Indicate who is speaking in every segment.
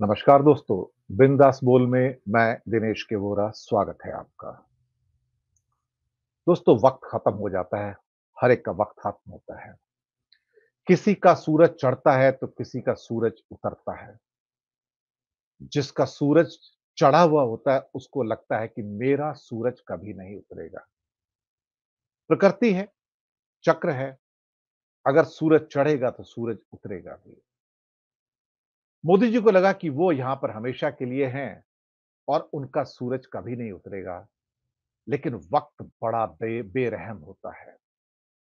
Speaker 1: नमस्कार दोस्तों बिंदास बोल में मैं दिनेश के वोरा स्वागत है आपका दोस्तों वक्त खत्म हो जाता है हर एक का वक्त खत्म होता है किसी का सूरज चढ़ता है तो किसी का सूरज उतरता है जिसका सूरज चढ़ा हुआ होता है उसको लगता है कि मेरा सूरज कभी नहीं उतरेगा प्रकृति है चक्र है अगर सूरज चढ़ेगा तो सूरज उतरेगा भी मोदी जी को लगा कि वो यहां पर हमेशा के लिए हैं और उनका सूरज कभी नहीं उतरेगा लेकिन वक्त बड़ा बे बेरहम होता है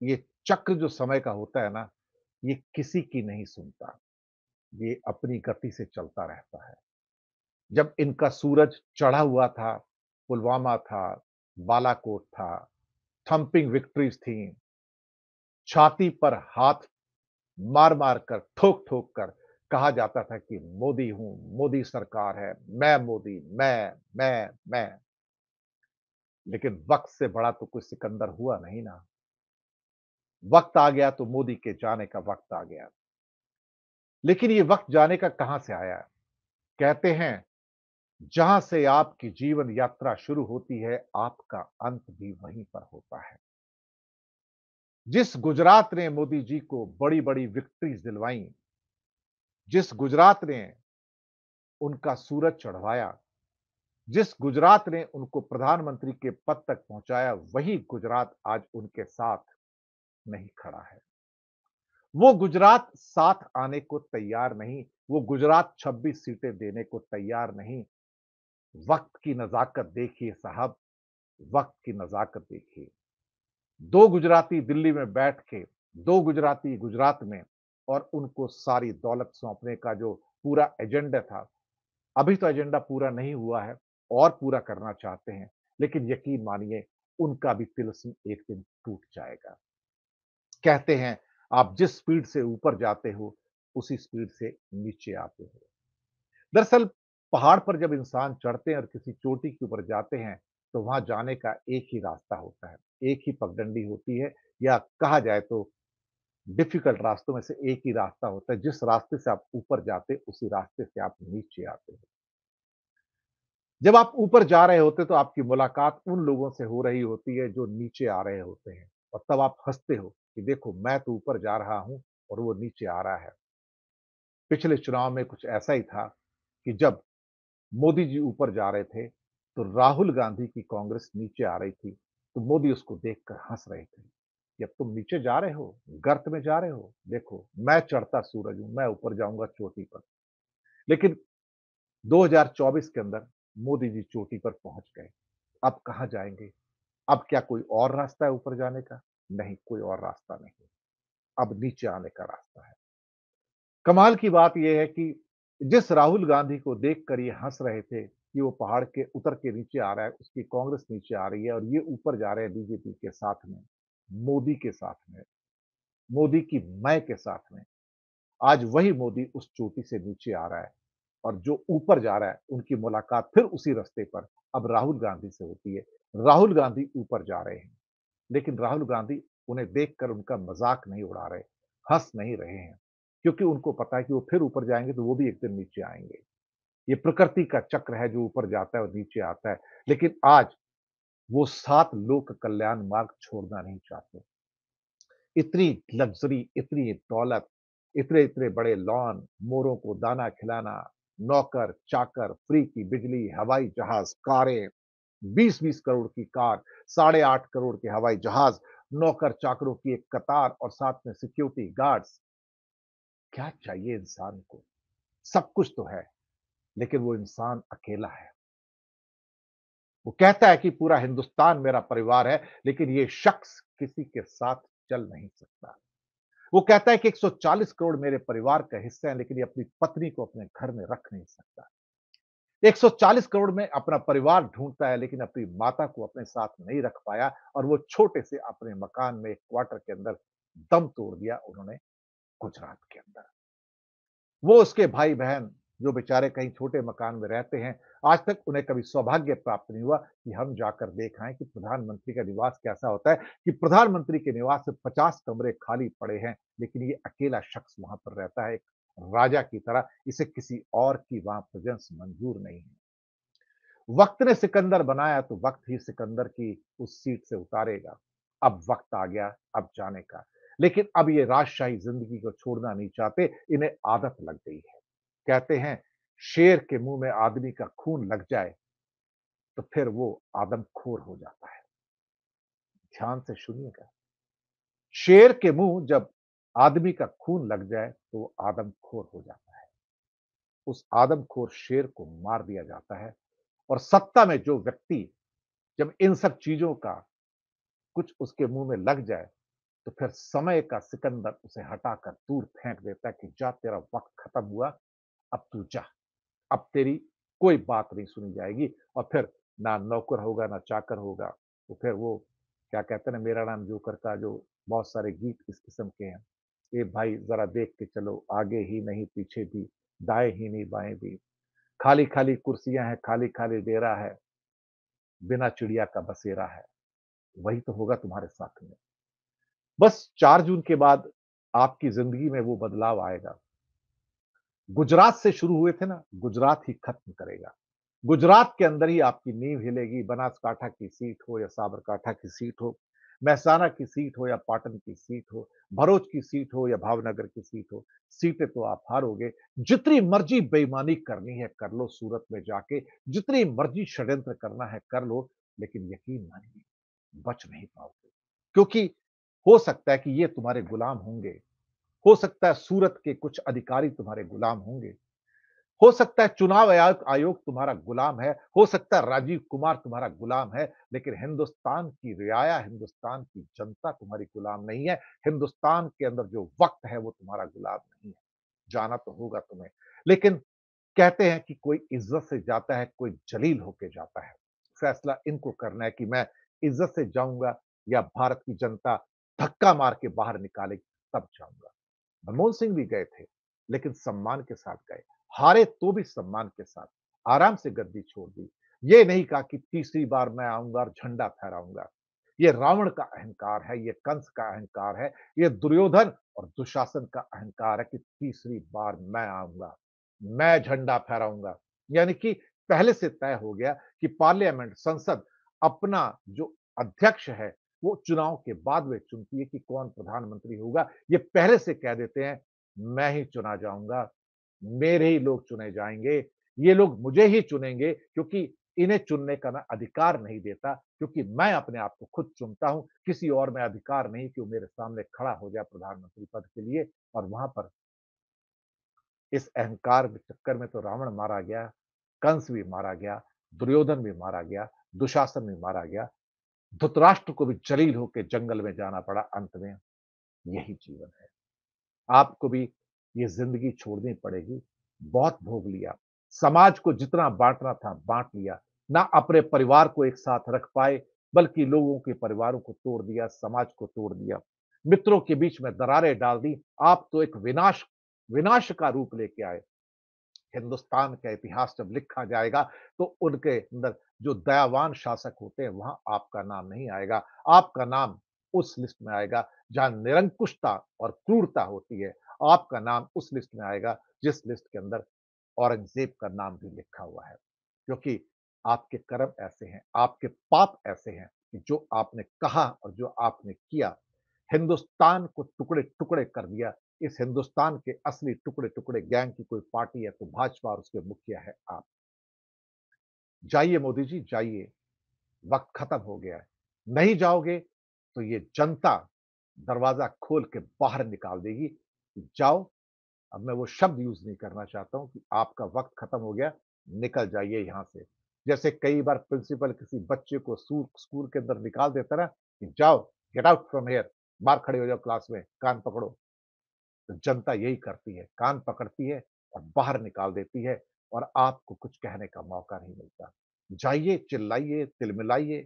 Speaker 1: ये चक्र जो समय का होता है ना ये किसी की नहीं सुनता ये अपनी गति से चलता रहता है जब इनका सूरज चढ़ा हुआ था पुलवामा था बालाकोट था थम्पिंग विक्ट्रीज थी छाती पर हाथ मार मार कर ठोक ठोक कर कहा जाता था कि मोदी हूं मोदी सरकार है मैं मोदी मैं मैं मैं लेकिन वक्त से बड़ा तो कोई सिकंदर हुआ नहीं ना वक्त आ गया तो मोदी के जाने का वक्त आ गया लेकिन ये वक्त जाने का कहां से आया कहते हैं जहां से आपकी जीवन यात्रा शुरू होती है आपका अंत भी वहीं पर होता है जिस गुजरात ने मोदी जी को बड़ी बड़ी विक्ट्रीज दिलवाई जिस गुजरात ने उनका सूरज चढ़वाया जिस गुजरात ने उनको प्रधानमंत्री के पद तक पहुंचाया वही गुजरात आज उनके साथ नहीं खड़ा है वो गुजरात साथ आने को तैयार नहीं वो गुजरात 26 सीटें देने को तैयार नहीं वक्त की नजाकत देखिए साहब वक्त की नजाकत देखिए दो गुजराती दिल्ली में बैठ के दो गुजराती गुजरात में और उनको सारी दौलत सौंपने का जो पूरा एजेंडा था अभी तो एजेंडा पूरा नहीं हुआ है और पूरा करना चाहते हैं लेकिन यकीन मानिए उनका भी तिलस्म एक दिन टूट जाएगा कहते हैं आप जिस स्पीड से ऊपर जाते हो उसी स्पीड से नीचे आते हो दरअसल पहाड़ पर जब इंसान चढ़ते हैं और किसी चोटी के ऊपर जाते हैं तो वहां जाने का एक ही रास्ता होता है एक ही पगडंडी होती है या कहा जाए तो डिफिकल्ट रास्तों में से एक ही रास्ता होता है जिस रास्ते से आप ऊपर जाते उसी रास्ते से आप नीचे आते हो जब आप ऊपर जा रहे होते तो आपकी मुलाकात उन लोगों से हो रही होती है जो नीचे आ रहे होते हैं और तब आप हंसते हो कि देखो मैं तो ऊपर जा रहा हूं और वो नीचे आ रहा है पिछले चुनाव में कुछ ऐसा ही था कि जब मोदी जी ऊपर जा रहे थे तो राहुल गांधी की कांग्रेस नीचे आ रही थी तो मोदी उसको देखकर हंस रहे थे कि अब तुम नीचे जा रहे हो गर्त में जा रहे हो देखो मैं चढ़ता सूरज हूं मैं ऊपर जाऊंगा चोटी पर लेकिन 2024 के अंदर मोदी जी चोटी पर पहुंच गए अब कहा जाएंगे अब क्या कोई और रास्ता है ऊपर जाने का नहीं कोई और रास्ता नहीं अब नीचे आने का रास्ता है कमाल की बात यह है कि जिस राहुल गांधी को देख कर ये हंस रहे थे कि वो पहाड़ के उतर के नीचे आ रहा है उसकी कांग्रेस नीचे आ रही है और ये ऊपर जा रहे हैं बीजेपी के साथ में मोदी के साथ में मोदी की मैं के साथ में आज वही मोदी उस चोटी से नीचे आ रहा है और जो ऊपर जा रहा है उनकी मुलाकात फिर उसी रास्ते पर अब राहुल गांधी से होती है राहुल गांधी ऊपर जा रहे हैं लेकिन राहुल गांधी उन्हें देखकर उनका मजाक नहीं उड़ा रहे हंस नहीं रहे हैं क्योंकि उनको पता है कि वो फिर ऊपर जाएंगे तो वो भी एक दिन नीचे आएंगे ये प्रकृति का चक्र है जो ऊपर जाता है और नीचे आता है लेकिन आज वो सात लोक कल्याण मार्ग छोड़ना नहीं चाहते इतनी लग्जरी इतनी दौलत इतने इतने बड़े लॉन मोरों को दाना खिलाना नौकर चाकर फ्री की बिजली हवाई जहाज कारें बीस बीस करोड़ की कार साढ़े आठ करोड़ के हवाई जहाज नौकर चाकरों की एक कतार और साथ में सिक्योरिटी गार्ड्स क्या चाहिए इंसान को सब कुछ तो है लेकिन वो इंसान अकेला है वो कहता है कि पूरा हिंदुस्तान मेरा परिवार है लेकिन ये शख्स किसी के साथ चल नहीं सकता वो कहता है कि 140 करोड़ मेरे परिवार का हिस्सा है लेकिन ये अपनी पत्नी को अपने घर में रख नहीं सकता 140 करोड़ में अपना परिवार ढूंढता है लेकिन अपनी माता को अपने साथ नहीं रख पाया और वो छोटे से अपने मकान में एक क्वार्टर के अंदर दम तोड़ दिया उन्होंने गुजरात के अंदर वो उसके भाई बहन जो बेचारे कहीं छोटे मकान में रहते हैं आज तक उन्हें कभी सौभाग्य प्राप्त नहीं हुआ कि हम जाकर देख आए कि प्रधानमंत्री का निवास कैसा होता है कि प्रधानमंत्री के निवास से पचास कमरे खाली पड़े हैं लेकिन ये अकेला शख्स वहां पर रहता है एक राजा की तरह इसे किसी और की वहां प्रजेंस मंजूर नहीं है वक्त ने सिकंदर बनाया तो वक्त ही सिकंदर की उस सीट से उतारेगा अब वक्त आ गया अब जाने का लेकिन अब ये राजशाही जिंदगी को छोड़ना नहीं चाहते इन्हें आदत लग गई है कहते हैं शेर के मुंह में आदमी का खून लग जाए तो फिर वो आदमखोर हो जाता है ध्यान से सुनिएगा शेर के मुंह जब आदमी का खून लग जाए तो वो आदमखोर हो जाता है उस आदमखोर शेर को मार दिया जाता है और सत्ता में जो व्यक्ति जब इन सब चीजों का कुछ उसके मुंह में लग जाए तो फिर समय का सिकंदर उसे हटाकर दूर फेंक देता है कि जा तेरा वक्त खत्म हुआ अब तू जा अब तेरी कोई बात नहीं सुनी जाएगी और फिर ना नौकर होगा ना चाकर होगा तो फिर वो क्या कहते हैं मेरा नाम जोकर का जो बहुत सारे गीत इस किस्म के हैं ये भाई जरा देख के चलो आगे ही नहीं पीछे भी दाएं ही नहीं बाएं भी खाली खाली कुर्सियां हैं खाली खाली डेरा है बिना चिड़िया का बसेरा है वही तो होगा तुम्हारे साथ में बस चार जून के बाद आपकी जिंदगी में वो बदलाव आएगा गुजरात से शुरू हुए थे ना गुजरात ही खत्म करेगा गुजरात के अंदर ही आपकी नींव हिलेगी बनासकाठा की सीट हो या साबरकाठा की सीट हो महसाना की सीट हो या पाटन की सीट हो भरोच की सीट हो या भावनगर की सीट हो सीटें तो आप हारोगे जितनी मर्जी बेईमानी करनी है कर लो सूरत में जाके जितनी मर्जी षड्यंत्र करना है कर लो लेकिन यकीन मानिए बच नहीं पाओगे क्योंकि हो सकता है कि ये तुम्हारे गुलाम होंगे हो सकता है सूरत के कुछ अधिकारी तुम्हारे गुलाम होंगे हो सकता है चुनाव आयोग तुम्हारा गुलाम है हो सकता है राजीव कुमार तुम्हारा गुलाम है लेकिन हिंदुस्तान की रियाया हिंदुस्तान की जनता तुम्हारी गुलाम नहीं है हिंदुस्तान के अंदर जो वक्त है वो तुम्हारा गुलाम नहीं है जाना तो होगा तुम्हें लेकिन कहते हैं कि कोई इज्जत से जाता है कोई जलील होके जाता है फैसला इनको करना है कि मैं इज्जत से जाऊंगा या भारत की जनता धक्का मार के बाहर निकालेगी तब जाऊंगा मनमोहन सिंह भी गए थे लेकिन सम्मान के साथ गए हारे तो भी सम्मान के साथ आराम से गद्दी छोड़ दी ये नहीं कहा कि तीसरी बार मैं आऊंगा और झंडा फहराऊंगा ये रावण का अहंकार है ये कंस का अहंकार है ये दुर्योधन और दुशासन का अहंकार है कि तीसरी बार मैं आऊंगा मैं झंडा फहराऊंगा यानी कि पहले से तय हो गया कि पार्लियामेंट संसद अपना जो अध्यक्ष है वो चुनाव के बाद वे चुनती है कि कौन प्रधानमंत्री होगा ये पहले से कह देते हैं मैं ही चुना जाऊंगा मेरे ही लोग चुने जाएंगे ये लोग मुझे ही चुनेंगे क्योंकि इन्हें चुनने का मैं अधिकार नहीं देता क्योंकि मैं अपने आप को खुद चुनता हूं किसी और में अधिकार नहीं कि वो मेरे सामने खड़ा हो जाए प्रधानमंत्री पद के लिए और वहां पर इस अहंकार के चक्कर में तो रावण मारा गया कंस भी मारा गया दुर्योधन भी मारा गया दुशासन भी मारा गया धुतराष्ट्र को भी जलील होकर जंगल में जाना पड़ा अंत में यही जीवन है आपको भी ये जिंदगी छोड़नी पड़ेगी बहुत भोग लिया समाज को जितना बांटना था बांट लिया ना अपने परिवार को एक साथ रख पाए बल्कि लोगों के परिवारों को तोड़ दिया समाज को तोड़ दिया मित्रों के बीच में दरारें डाल दी आप तो एक विनाश विनाश का रूप लेके आए हिंदुस्तान का इतिहास जब लिखा जाएगा तो उनके अंदर जो दयावान शासक होते हैं वहां आपका नाम नहीं आएगा आपका नाम उस लिस्ट में आएगा जहां निरंकुशता और क्रूरता होती है आपका नाम उस लिस्ट में आएगा जिस लिस्ट के अंदर औरंगजेब का नाम भी लिखा हुआ है क्योंकि आपके कर्म ऐसे हैं आपके पाप ऐसे हैं कि जो आपने कहा और जो आपने किया हिंदुस्तान को टुकड़े टुकड़े कर दिया इस हिंदुस्तान के असली टुकड़े टुकड़े गैंग की कोई पार्टी है तो भाजपा और उसके मुखिया है आप जाइए मोदी जी जाइए वक्त खत्म हो गया है नहीं जाओगे तो ये जनता दरवाजा खोल के बाहर निकाल देगी कि जाओ अब मैं वो शब्द यूज नहीं करना चाहता हूं कि आपका वक्त खत्म हो गया निकल जाइए यहां से जैसे कई बार प्रिंसिपल किसी बच्चे को स्कूल के अंदर निकाल देता ना कि जाओ गेट आउट फ्रॉम हेयर बाहर खड़े हो जाओ क्लास में कान पकड़ो तो जनता यही करती है कान पकड़ती है और बाहर निकाल देती है और आपको कुछ कहने का मौका नहीं मिलता जाइए चिल्लाइए तिलमिलाइए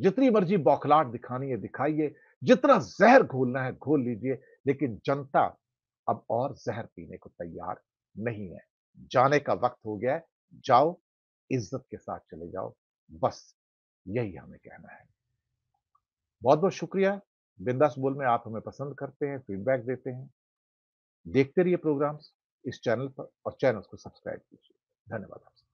Speaker 1: जितनी मर्जी बौखलाट दिखानी है दिखाइए जितना जहर घोलना है घोल लीजिए लेकिन जनता अब और जहर पीने को तैयार नहीं है जाने का वक्त हो गया है जाओ इज्जत के साथ चले जाओ बस यही हमें कहना है बहुत बहुत शुक्रिया बिंदास बोल में आप हमें पसंद करते हैं फीडबैक देते हैं देखते रहिए प्रोग्राम्स इस चैनल पर और चैनल को सब्सक्राइब कीजिए धन्यवाद आपसे